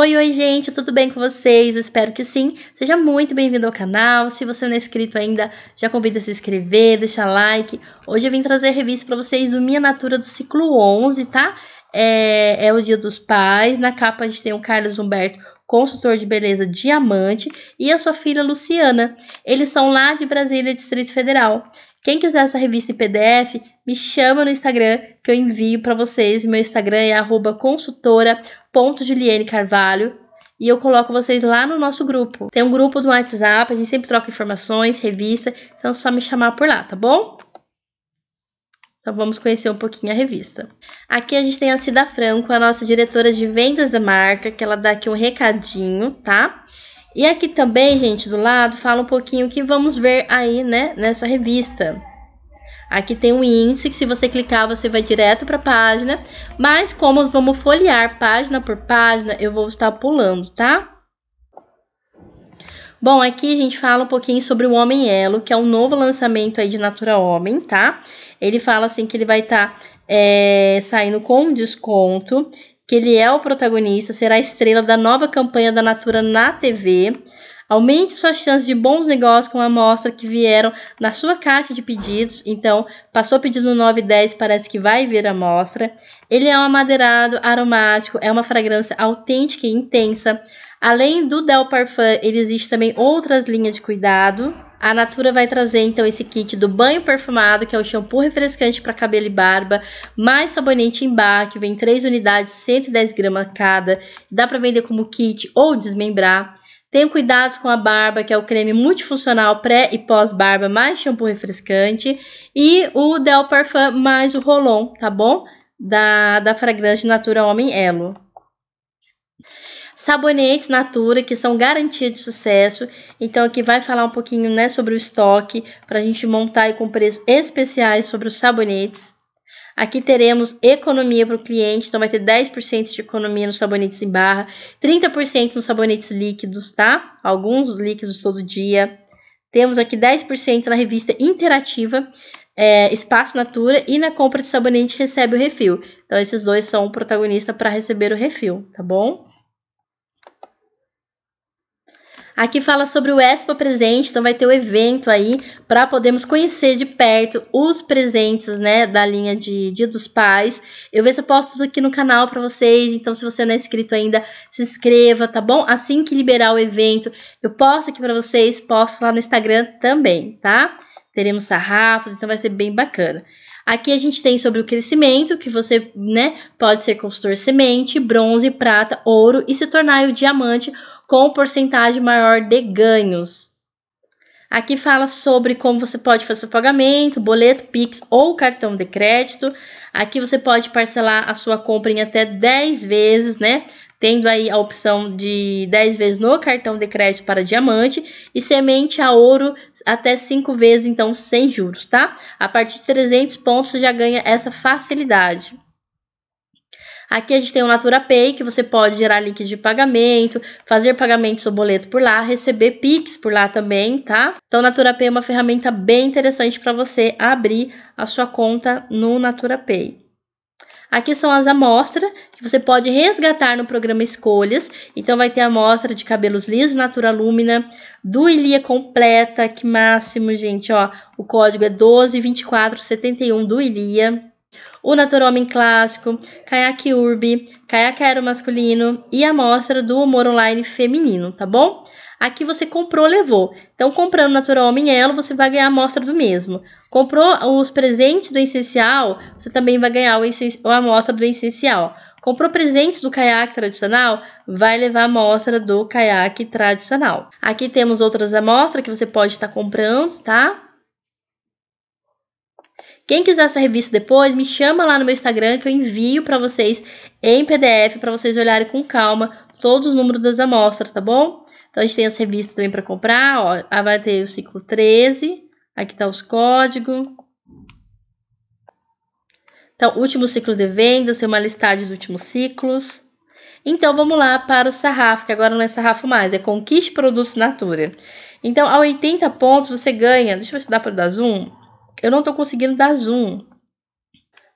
Oi, oi, gente, tudo bem com vocês? Espero que sim. Seja muito bem-vindo ao canal. Se você não é inscrito ainda, já convido a se inscrever, deixar like. Hoje eu vim trazer a revista para vocês do Minha Natura do ciclo 11, tá? É, é o Dia dos Pais. Na capa a gente tem o Carlos Humberto, consultor de beleza diamante, e a sua filha Luciana. Eles são lá de Brasília, Distrito Federal. Quem quiser essa revista em PDF, me chama no Instagram que eu envio para vocês. Meu Instagram é consultora.julienecarvalho e eu coloco vocês lá no nosso grupo. Tem um grupo do WhatsApp, a gente sempre troca informações, revista, então é só me chamar por lá, tá bom? Então vamos conhecer um pouquinho a revista. Aqui a gente tem a Cida Franco, a nossa diretora de vendas da marca, que ela dá aqui um recadinho, tá? E aqui também, gente, do lado, fala um pouquinho o que vamos ver aí, né, nessa revista. Aqui tem um índice que se você clicar você vai direto para a página, mas como vamos folhear página por página, eu vou estar pulando, tá? Bom, aqui a gente fala um pouquinho sobre o Homem Elo, que é um novo lançamento aí de Natura Homem, tá? Ele fala assim que ele vai estar tá, é, saindo com desconto, que ele é o protagonista, será a estrela da nova campanha da Natura na TV. Aumente suas chances de bons negócios com a amostra que vieram na sua caixa de pedidos. Então, passou pedido 9 e 10, parece que vai vir a amostra. Ele é um amadeirado aromático, é uma fragrância autêntica e intensa. Além do Del Parfum, ele existe também outras linhas de cuidado. A Natura vai trazer então esse kit do banho perfumado, que é o shampoo refrescante para cabelo e barba, mais sabonete em barra, que vem 3 unidades, 110 gramas cada. Dá para vender como kit ou desmembrar. Tenha cuidado com a barba, que é o creme multifuncional pré e pós-barba, mais shampoo refrescante. E o Del Parfum mais o Rolon, tá bom? Da, da fragrância Natura Homem Elo. Sabonetes Natura, que são garantia de sucesso. Então, aqui vai falar um pouquinho né, sobre o estoque, para a gente montar e com preços especiais sobre os sabonetes. Aqui teremos economia para o cliente, então vai ter 10% de economia nos sabonetes em barra, 30% nos sabonetes líquidos, tá? Alguns líquidos todo dia. Temos aqui 10% na revista interativa, é, espaço natura e na compra de sabonete recebe o refil. Então esses dois são o protagonista para receber o refil, tá bom? Aqui fala sobre o Expo Presente, então vai ter o um evento aí para podermos conhecer de perto os presentes, né, da linha de Dia dos Pais. Eu vejo se eu posto tudo aqui no canal para vocês, então se você não é inscrito ainda, se inscreva, tá bom? Assim que liberar o evento, eu posto aqui para vocês, posto lá no Instagram também, tá? Teremos sarrafos, então vai ser bem bacana. Aqui a gente tem sobre o crescimento, que você, né, pode ser consultor semente, bronze, prata, ouro e se tornar o diamante com porcentagem maior de ganhos. Aqui fala sobre como você pode fazer o pagamento, boleto, Pix ou cartão de crédito. Aqui você pode parcelar a sua compra em até 10 vezes, né? Tendo aí a opção de 10 vezes no cartão de crédito para diamante e semente a ouro até 5 vezes, então sem juros, tá? A partir de 300 pontos você já ganha essa facilidade. Aqui a gente tem o Natura Pay, que você pode gerar links de pagamento, fazer pagamentos ou boleto por lá, receber Pix por lá também, tá? Então, o Natura Pay é uma ferramenta bem interessante para você abrir a sua conta no Natura Pay. Aqui são as amostras que você pode resgatar no programa Escolhas. Então, vai ter a amostra de cabelos lisos, Natura Lumina, do Ilia Completa, que máximo, gente, ó. O código é 122471 do Ilia o natural homem Clássico, Kayak Urbi, Kayak Aero Masculino e a amostra do Humor Online Feminino, tá bom? Aqui você comprou, levou. Então, comprando Natural Homem Elo, você vai ganhar a amostra do mesmo. Comprou os presentes do essencial, você também vai ganhar a amostra do essencial. Comprou presentes do caiaque tradicional, vai levar a amostra do caiaque tradicional. Aqui temos outras amostras que você pode estar tá comprando, tá? Quem quiser essa revista depois, me chama lá no meu Instagram que eu envio para vocês em PDF para vocês olharem com calma todos os números das amostras, tá bom? Então a gente tem as revistas também para comprar, ó, vai ter o ciclo 13, aqui tá os códigos. Então, último ciclo de vendas, tem uma listagem dos últimos ciclos. Então, vamos lá para o sarrafo, que agora não é sarrafo mais, é Conquiste Produtos Natura. Então, a 80 pontos você ganha, deixa eu ver se dá para dar zoom, eu não estou conseguindo dar zoom.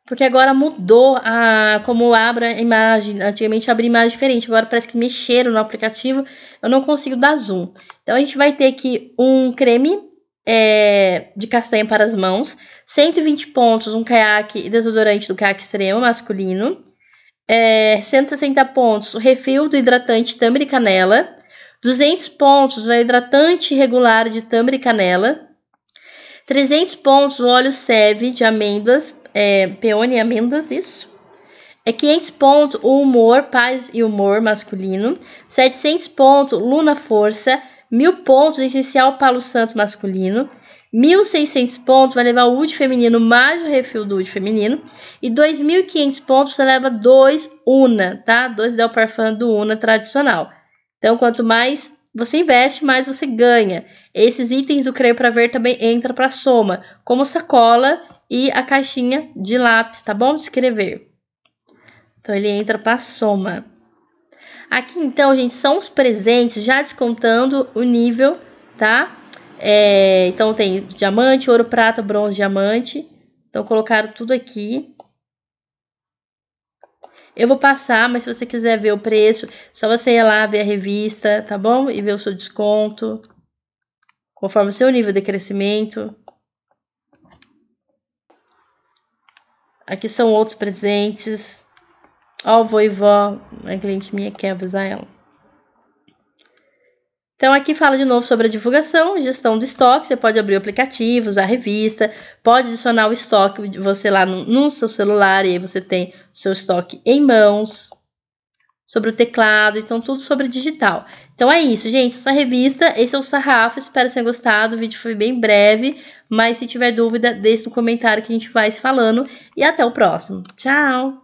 Porque agora mudou a como abre a imagem. Antigamente abria imagem diferente, agora parece que mexeram no aplicativo. Eu não consigo dar zoom. Então a gente vai ter aqui um creme é, de castanha para as mãos, 120 pontos, um caiaque e desodorante do caiaque extremo masculino, é, 160 pontos, o refil do hidratante tambor e canela, 200 pontos, o hidratante regular de tambor e canela, 300 pontos o óleo seve de amêndoas, é, peônia e amêndoas, isso. É 500 pontos o humor, paz e humor masculino. 700 pontos luna força. 1000 pontos o essencial palo santo masculino. 1.600 pontos vai levar o UD feminino mais o refil do último feminino. E 2.500 pontos você leva dois UNA, tá? Dois Del Parfum do UNA tradicional. Então, quanto mais você investe, mais você ganha. Esses itens do Creio para Ver também entra para soma, como sacola e a caixinha de lápis, tá bom? De escrever. Então ele entra para soma. Aqui então, gente, são os presentes, já descontando o nível, tá? É, então tem diamante, ouro, prata, bronze, diamante. Então colocaram tudo aqui. Eu vou passar, mas se você quiser ver o preço, só você ir lá ver a revista, tá bom? E ver o seu desconto, conforme o seu nível de crescimento. Aqui são outros presentes. Ó, oh, vovó e uma cliente minha quer avisar ela. Então, aqui fala de novo sobre a divulgação, gestão do estoque. Você pode abrir o aplicativo, usar a revista, pode adicionar o estoque você lá no, no seu celular e aí você tem seu estoque em mãos. Sobre o teclado, então tudo sobre digital. Então é isso, gente. Essa revista, esse é o Sarrafo. Espero que tenham gostado. O vídeo foi bem breve, mas se tiver dúvida, deixe no comentário que a gente vai se falando. E até o próximo. Tchau!